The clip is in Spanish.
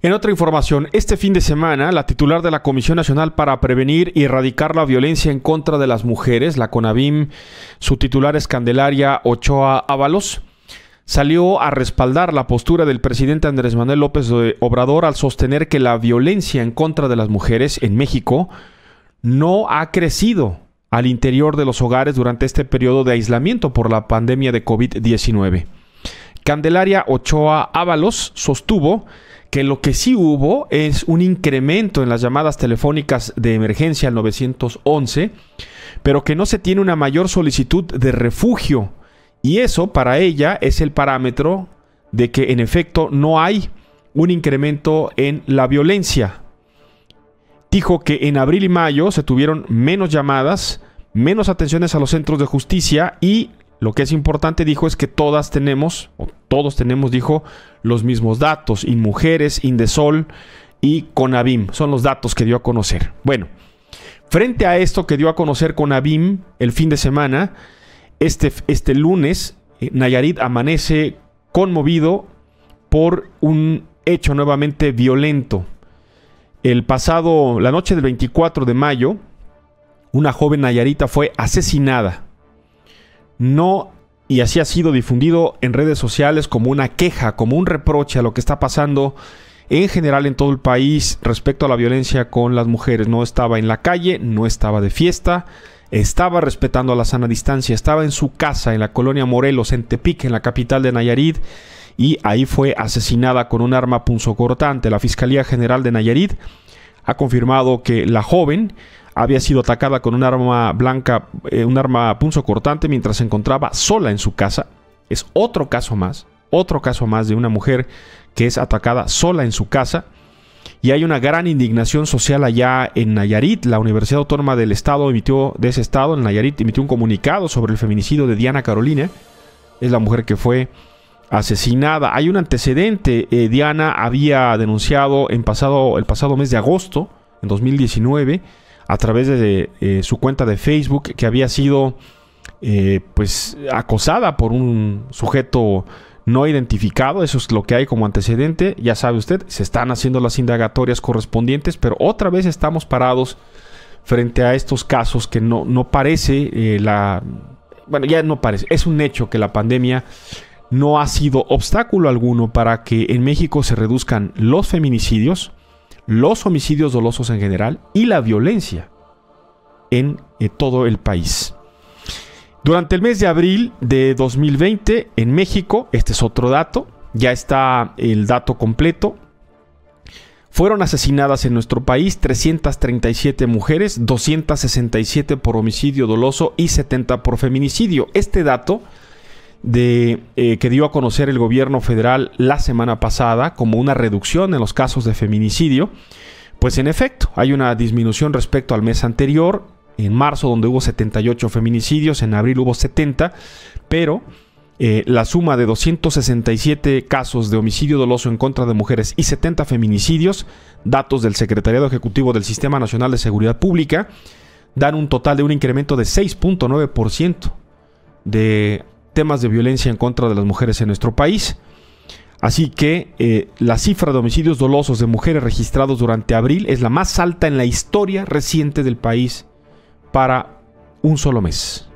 En otra información, este fin de semana, la titular de la Comisión Nacional para Prevenir y Erradicar la Violencia en contra de las Mujeres, la CONAVIM, su titular es Candelaria Ochoa Ábalos, salió a respaldar la postura del presidente Andrés Manuel López Obrador al sostener que la violencia en contra de las mujeres en México no ha crecido al interior de los hogares durante este periodo de aislamiento por la pandemia de COVID-19. Candelaria Ochoa Ábalos sostuvo que lo que sí hubo es un incremento en las llamadas telefónicas de emergencia al 911, pero que no se tiene una mayor solicitud de refugio. Y eso para ella es el parámetro de que en efecto no hay un incremento en la violencia. Dijo que en abril y mayo se tuvieron menos llamadas, menos atenciones a los centros de justicia y lo que es importante, dijo, es que todas tenemos, o todos tenemos, dijo, los mismos datos, InMujeres, Indesol y Conabim. Son los datos que dio a conocer. Bueno, frente a esto que dio a conocer Conabim el fin de semana, este, este lunes, eh, Nayarit amanece conmovido por un hecho nuevamente violento. El pasado, la noche del 24 de mayo, una joven Nayarita fue asesinada no, y así ha sido difundido en redes sociales como una queja, como un reproche a lo que está pasando en general en todo el país respecto a la violencia con las mujeres. No estaba en la calle, no estaba de fiesta, estaba respetando a la sana distancia, estaba en su casa en la colonia Morelos, en Tepic, en la capital de Nayarit, y ahí fue asesinada con un arma punzocortante. La Fiscalía General de Nayarit ha confirmado que la joven había sido atacada con un arma blanca, eh, un arma cortante mientras se encontraba sola en su casa. Es otro caso más, otro caso más de una mujer que es atacada sola en su casa. Y hay una gran indignación social allá en Nayarit. La Universidad Autónoma del Estado emitió, de ese estado, en Nayarit, emitió un comunicado sobre el feminicidio de Diana Carolina. Es la mujer que fue asesinada. Hay un antecedente. Eh, Diana había denunciado en pasado, el pasado mes de agosto, en 2019, a través de eh, su cuenta de Facebook que había sido eh, pues acosada por un sujeto no identificado, eso es lo que hay como antecedente, ya sabe usted, se están haciendo las indagatorias correspondientes, pero otra vez estamos parados frente a estos casos que no, no parece eh, la... Bueno, ya no parece, es un hecho que la pandemia no ha sido obstáculo alguno para que en México se reduzcan los feminicidios, los homicidios dolosos en general y la violencia en eh, todo el país. Durante el mes de abril de 2020 en México, este es otro dato, ya está el dato completo, fueron asesinadas en nuestro país 337 mujeres, 267 por homicidio doloso y 70 por feminicidio. Este dato de, eh, que dio a conocer el gobierno federal la semana pasada como una reducción en los casos de feminicidio, pues en efecto hay una disminución respecto al mes anterior, en marzo donde hubo 78 feminicidios, en abril hubo 70, pero eh, la suma de 267 casos de homicidio doloso en contra de mujeres y 70 feminicidios, datos del Secretariado Ejecutivo del Sistema Nacional de Seguridad Pública, dan un total de un incremento de 6.9% de temas de violencia en contra de las mujeres en nuestro país. Así que eh, la cifra de homicidios dolosos de mujeres registrados durante abril es la más alta en la historia reciente del país para un solo mes.